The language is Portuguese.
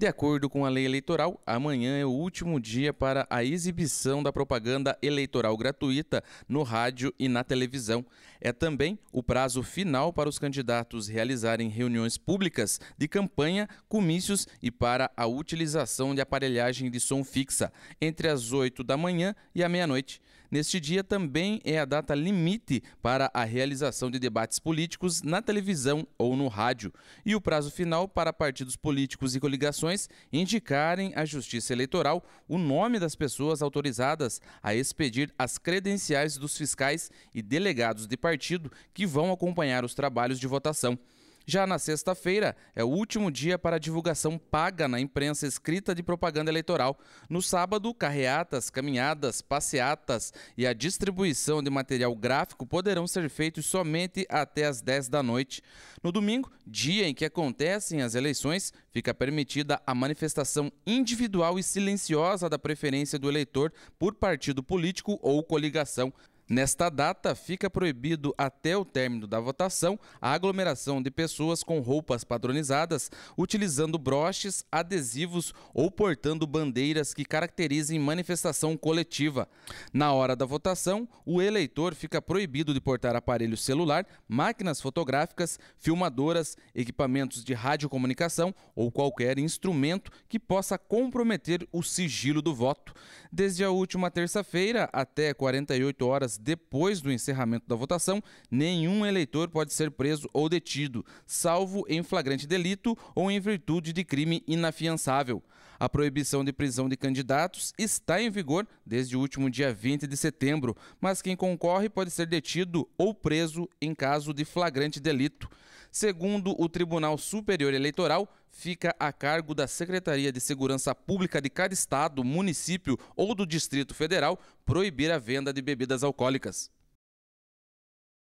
De acordo com a lei eleitoral, amanhã é o último dia para a exibição da propaganda eleitoral gratuita no rádio e na televisão. É também o prazo final para os candidatos realizarem reuniões públicas de campanha, comícios e para a utilização de aparelhagem de som fixa, entre as 8 da manhã e a meia-noite. Neste dia também é a data limite para a realização de debates políticos na televisão ou no rádio e o prazo final para partidos políticos e coligações indicarem à Justiça Eleitoral o nome das pessoas autorizadas a expedir as credenciais dos fiscais e delegados de partido que vão acompanhar os trabalhos de votação. Já na sexta-feira é o último dia para a divulgação paga na imprensa escrita de propaganda eleitoral. No sábado, carreatas, caminhadas, passeatas e a distribuição de material gráfico poderão ser feitos somente até às 10 da noite. No domingo, dia em que acontecem as eleições, fica permitida a manifestação individual e silenciosa da preferência do eleitor por partido político ou coligação. Nesta data, fica proibido até o término da votação a aglomeração de pessoas com roupas padronizadas, utilizando broches, adesivos ou portando bandeiras que caracterizem manifestação coletiva. Na hora da votação, o eleitor fica proibido de portar aparelho celular, máquinas fotográficas, filmadoras, equipamentos de radiocomunicação ou qualquer instrumento que possa comprometer o sigilo do voto. Desde a última terça-feira até 48 horas depois do encerramento da votação, nenhum eleitor pode ser preso ou detido, salvo em flagrante delito ou em virtude de crime inafiançável. A proibição de prisão de candidatos está em vigor desde o último dia 20 de setembro, mas quem concorre pode ser detido ou preso em caso de flagrante delito. Segundo o Tribunal Superior Eleitoral, fica a cargo da Secretaria de Segurança Pública de cada estado, município ou do Distrito Federal proibir a venda de bebidas alcoólicas.